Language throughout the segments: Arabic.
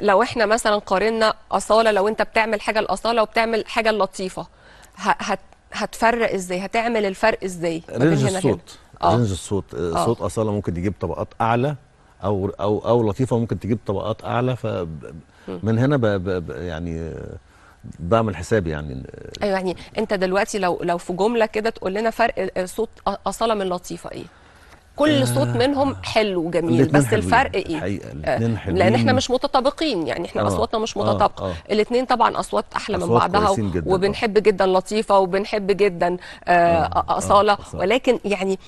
لو احنا مثلا قارنا اصاله لو انت بتعمل حاجه الاصاله وبتعمل حاجه اللطيفه هتفرق ازاي هتعمل الفرق ازاي رينج الصوت آه. رينج الصوت آه. صوت اصاله ممكن تجيب طبقات اعلى او او او لطيفه ممكن تجيب طبقات اعلى فمن هنا بـ بـ يعني بعمل حسابي يعني ايوه يعني انت دلوقتي لو لو في جمله كده تقول لنا فرق آه، صوت اصاله من لطيفه ايه كل آه. صوت منهم حلو وجميل بس حلوين. الفرق ايه آه لان احنا مش متطابقين يعني احنا آه. اصواتنا مش آه، متطابقه آه. الاثنين طبعا اصوات احلى أصوات من بعضها جداً وبنحب آه. جدا لطيفه وبنحب جدا آه آه. اصاله آه. ولكن يعني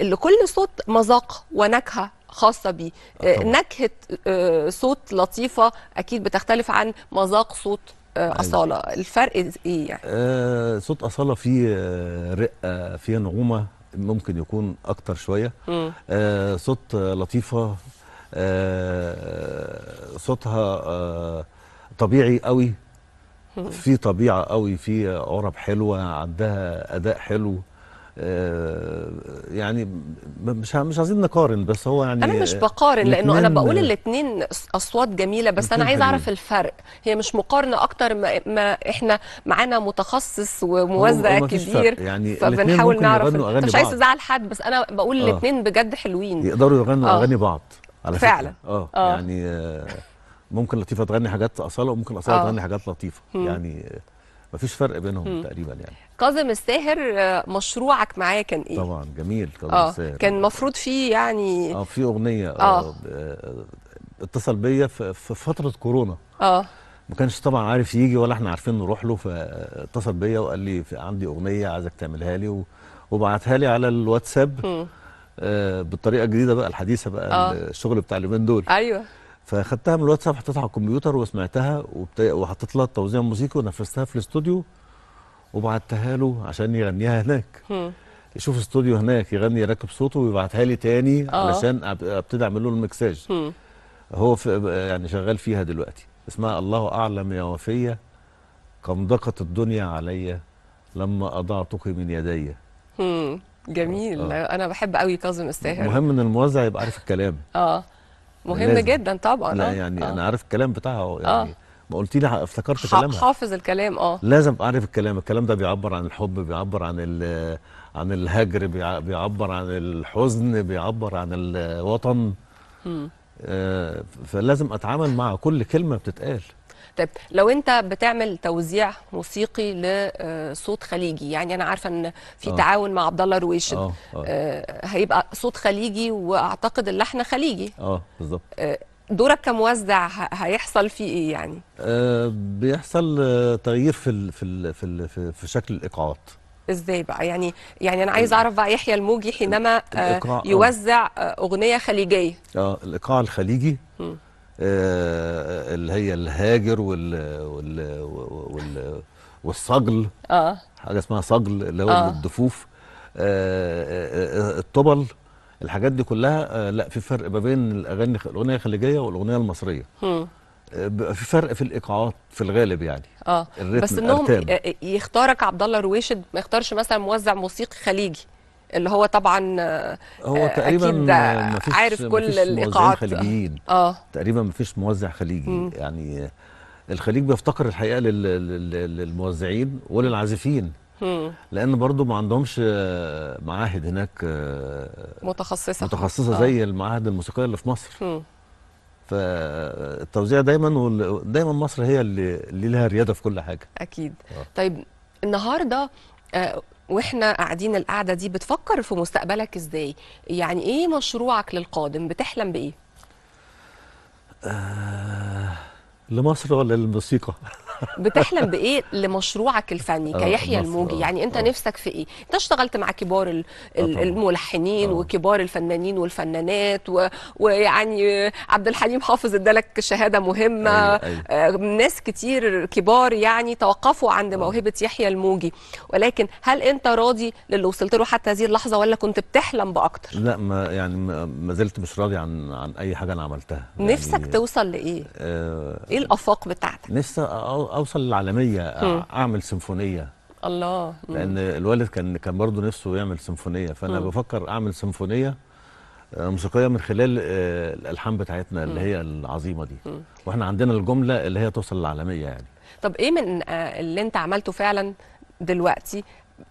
لكل صوت مذاق ونكهه خاصه بيه آه. نكهه آه صوت لطيفه اكيد بتختلف عن مذاق صوت اصاله الفرق ايه يعني آه صوت اصاله فيه رقه فيه نعومه ممكن يكون اكتر شويه آه صوت لطيفه آه صوتها آه طبيعي قوي في طبيعه قوي في عرب حلوه عندها اداء حلو آه، يعني مش مش عايزين نقارن بس هو يعني انا مش بقارن لانه انا بقول الاثنين اصوات جميله بس انا عايز اعرف الفرق هي مش مقارنه اكتر ما, احنا معانا متخصص وموزع كبير يعني فبنحاول نعرف مش عايز ازعل حد بس انا بقول آه. الاثنين بجد حلوين يقدروا يغنوا آه. اغاني بعض على فعلا اه يعني ممكن لطيفه تغني حاجات اصاله وممكن اصاله تغني حاجات لطيفه يعني مفيش فرق بينهم مم. تقريبا يعني كاظم الساهر آه، مشروعك معاه كان ايه طبعا جميل كاظم آه. الساهر كان المفروض فيه يعني اه في اغنيه آه. آه. آه، اتصل بيا في فتره كورونا اه ما كانش طبعا عارف يجي ولا احنا عارفين نروح له فاتصل بيا وقال لي عندي اغنيه عايزك تعملها لي وبعتها لي على الواتساب آه بالطريقه الجديده بقى الحديثه بقى آه. الشغل بتاع اليومين دول ايوه فاخدتها من الواتساب حطيتها على الكمبيوتر وسمعتها وبت... وحطيت لها التوزيع الموسيقي ونفذتها في الاستوديو وبعتها له عشان يغنيها هناك يشوف استوديو هناك يغني يركب صوته ويبعتها لي تاني آه. علشان ابتدي اعمل له المكساج هو في يعني شغال فيها دلوقتي اسمها الله اعلم يا وفيه ضقت الدنيا عليا لما اضعتك من يدي جميل أوه. انا بحب قوي كاظم الساهر مهم ان الموزع يبقى عارف الكلام اه مهم لازم. جدا طبعا لا آه. يعني آه. انا عارف الكلام بتاعها يعني آه. ما قلت لي افتكرت كلامها حافظ الكلام اه لازم اعرف الكلام الكلام ده بيعبر عن الحب بيعبر عن عن الهجر بيعبر عن الحزن بيعبر عن الوطن آه فلازم اتعامل مع كل كلمه بتتقال طيب لو انت بتعمل توزيع موسيقي لصوت آه، خليجي يعني انا عارفه ان في آه. تعاون مع عبد الله رويشد آه, آه. هيبقى صوت خليجي واعتقد اللحن خليجي اه بالظبط دورك كموزع هيحصل فيه ايه يعني بيحصل تغيير في الـ في الـ في, الـ في شكل الايقاعات ازاي بقى يعني يعني انا عايز اعرف بقى يحيى الموجي حينما يوزع اغنيه خليجيه اه الايقاع الخليجي م. آه، اللي هي الهاجر وال وال, وال والصجل اه حاجه اسمها صجل اللي هو آه. الضفوف آه، آه، الطبل الحاجات دي كلها لا في فرق ما بين الاغاني الاغنيه الخليجيه والاغنيه المصريه بيبقى في فرق في الايقاعات في الغالب يعني اه بس انهم يختارك عبد الله رويشد ما يختارش مثلا موزع موسيقي خليجي اللي هو طبعا هو آه، تقريبا مفيش عارف كل مفيش الايقاعات خليجيين اه تقريبا ما فيش موزع خليجي مم. يعني الخليج بيفتقر الحقيقه للموزعين وللعازفين لان برضو ما عندهمش آه، معاهد هناك آه، متخصصه متخصصه آه. زي المعاهد الموسيقيه اللي في مصر مم. فالتوزيع دايما ودايما دايما مصر هي اللي, لها رياده في كل حاجه اكيد آه. طيب النهارده واحنا قاعدين القعده دي بتفكر في مستقبلك ازاي يعني ايه مشروعك للقادم بتحلم بايه آه لمصر ولا للموسيقى بتحلم بايه لمشروعك الفني آه، كيحيى الموجي يعني انت أوه. نفسك في ايه انت اشتغلت مع كبار آه، الملحنين أوه. وكبار الفنانين والفنانات و... ويعني عبد الحليم حافظ ادالك شهاده مهمه أيوة. أيوة. آه، ناس كتير كبار يعني توقفوا عند أوه. موهبه يحيى الموجي ولكن هل انت راضي للي وصلت له حتى هذه اللحظه ولا كنت بتحلم باكتر لا ما يعني ما زلت مش راضي عن عن اي حاجه انا عملتها نفسك يعني... توصل لايه آه... ايه الافاق بتاعتك نفسي اوصل للعالميه اعمل سيمفونيه الله لان الوالد كان كان برضه نفسه يعمل سيمفونيه فانا م. بفكر اعمل سيمفونيه آه، موسيقيه من خلال آه، الالحان بتاعتنا اللي هي العظيمه دي واحنا عندنا الجمله اللي هي توصل للعالميه يعني طب ايه من آه، اللي انت عملته فعلا دلوقتي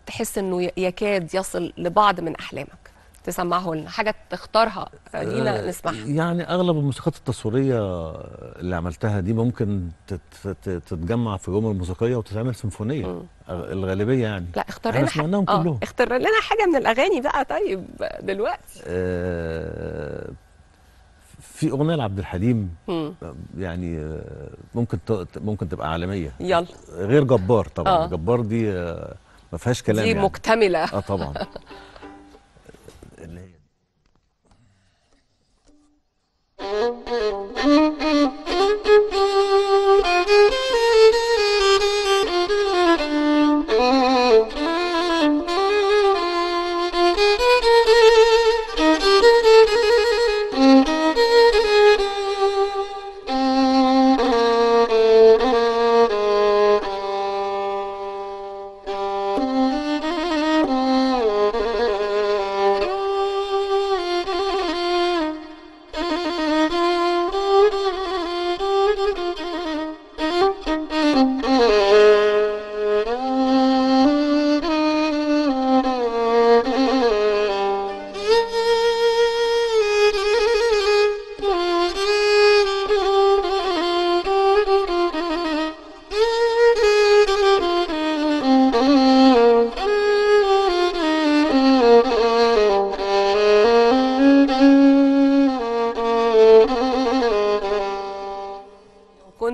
تحس انه يكاد يصل لبعض من احلامك لنا حاجه تختارها لينا آه نسمعها يعني اغلب الموسيقات التصويريه اللي عملتها دي ممكن تتجمع في جمل موسيقيه وتتعمل سيمفونيه الغالبيه يعني لا اختار لنا سمعناهم ح... آه، كلهم اختار لنا حاجه من الاغاني بقى طيب دلوقتي آه في اغنيه لعبد الحليم مم. يعني آه، ممكن ممكن تبقى عالميه يلا غير جبار طبعا آه. جبار دي آه، ما فيهاش كلام دي يعني. مكتمله اه طبعا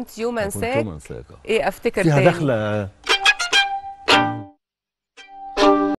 كنت يوما انساك ايه افتكر فيها تاني فيها دخله